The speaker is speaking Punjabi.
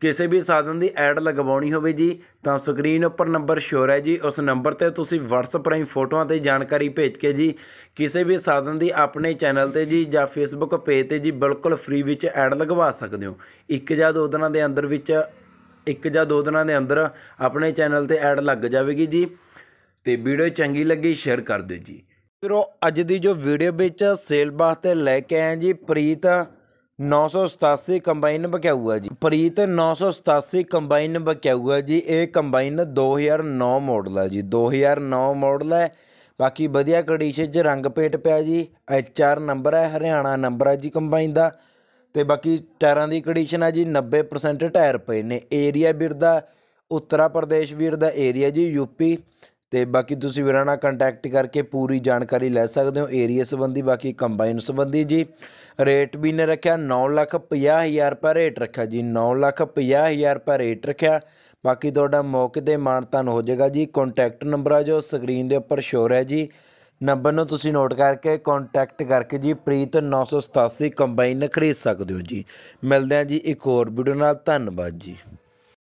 ਕਿਸੇ ਵੀ ਸਾਧਨ ਦੀ ਐਡ ਲਗਵਾਉਣੀ ਹੋਵੇ ਜੀ ਤਾਂ ਸਕਰੀਨ ਉੱਪਰ ਨੰਬਰ ਸ਼ੋਰ ਹੈ ਜੀ ਉਸ ਨੰਬਰ ਤੇ ਤੁਸੀਂ WhatsApp ਰਾਹੀਂ ਫੋਟੋਆਂ ਤੇ ਜਾਣਕਾਰੀ ਭੇਜ ਕੇ ਜੀ ਕਿਸੇ ਵੀ ਸਾਧਨ ਦੀ ਆਪਣੇ ਚੈਨਲ ਤੇ ਜੀ ਜਾਂ Facebook ਪੇਜ ਤੇ ਜੀ ਬਿਲਕੁਲ ਫ੍ਰੀ ਵਿੱਚ ਐਡ ਲਗਵਾ ਸਕਦੇ ਹੋ ਇੱਕ ਜਾਂ ਦੋ ਦਿਨਾਂ ਦੇ ਅੰਦਰ ਵਿੱਚ ਇੱਕ ਜਾਂ ਦੋ ਦਿਨਾਂ ਦੇ ਅੰਦਰ ਆਪਣੇ ਚੈਨਲ ਤੇ ਐਡ ਲੱਗ ਜਾਵੇਗੀ ਜੀ ਤੇ ਵੀਡੀਓ ਚੰਗੀ ਲੱਗੀ ਸ਼ੇਅਰ ਕਰ ਦਿਓ ਜੀ ਫਿਰ ਉਹ ਅੱਜ ਦੀ ਜੋ ਵੀਡੀਓ ਵਿੱਚ ਸੇਲ ਵਾਸਤੇ ਲੈ ਕੇ ਆਏ ਜੀ ਪ੍ਰੀਤ 987 ਕੰਬਾਈਨ ਬਕਿਆਊਆ ਜੀ ਪ੍ਰੀਤ 987 ਕੰਬਾਈਨ ਬਕਿਆਊਆ ਜੀ ਇਹ ਕੰਬਾਈਨ 2009 ਮਾਡਲ ਹੈ ਜੀ 2009 ਮਾਡਲ ਹੈ ਬਾਕੀ ਵਧੀਆ ਕੰਡੀਸ਼ਨ 'ਚ ਰੰਗ ਪੇਟ ਪਿਆ ਜੀ ਐਚ ਆਰ ਨੰਬਰ ਹੈ ਹਰਿਆਣਾ ਨੰਬਰ ਹੈ ਜੀ ਕੰਬਾਈਨ ਦਾ ਤੇ ਬਾਕੀ ਟਾਇਰਾਂ ਦੀ ਕੰਡੀਸ਼ਨ ਹੈ ਜੀ 90% ਟਾਇਰ ਪਏ ਨੇ ਏਰੀਆ ਵੀਰ ਦਾ ਉੱਤਰਾ ਪ੍ਰਦੇਸ਼ ਵੀਰ ਦਾ ਏਰੀਆ ਜੀ ਯੂਪੀ ਤੇ ਬਾਕੀ ਤੁਸੀਂ ਵੀਰਾਂ ਨਾਲ ਕੰਟੈਕਟ ਕਰਕੇ ਪੂਰੀ ਜਾਣਕਾਰੀ ਲੈ ਸਕਦੇ ਹੋ ਏਰੀਆ ਸੰਬੰਧੀ ਬਾਕੀ ਕੰਬਾਈਨ ਸੰਬੰਧੀ ਜੀ ਰੇਟ ਵੀ ਨੇ ਰੱਖਿਆ 9 ਲੱਖ 50 ਹਜ਼ਾਰ ਪਰ ਰੇਟ ਰੱਖਿਆ ਜੀ 9 ਲੱਖ 50 ਹਜ਼ਾਰ ਪਰ ਰੇਟ ਰੱਖਿਆ ਬਾਕੀ ਤੁਹਾਡਾ ਮੌਕੇ ਤੇ ਮਾਨਤਾਨ ਹੋ ਜਾਏਗਾ ਜੀ ਕੰਟੈਕਟ ਨੰਬਰ ਆ ਜੋ ਸਕਰੀਨ ਦੇ ਉੱਪਰ ਸ਼ੋਰ ਹੈ ਜੀ ਨੰਬਰ ਨੂੰ ਤੁਸੀਂ ਨੋਟ ਕਰਕੇ ਕੰਟੈਕਟ ਕਰਕੇ ਜੀ ਪ੍ਰੀਤ 987 ਕੰਬਾਈਨ ਖਰੀਦ ਸਕਦੇ ਹੋ ਜੀ ਮਿਲਦੇ ਆ ਜੀ ਇੱਕ ਹੋਰ ਵੀਡੀਓ ਨਾਲ ਧੰਨਵਾਦ ਜੀ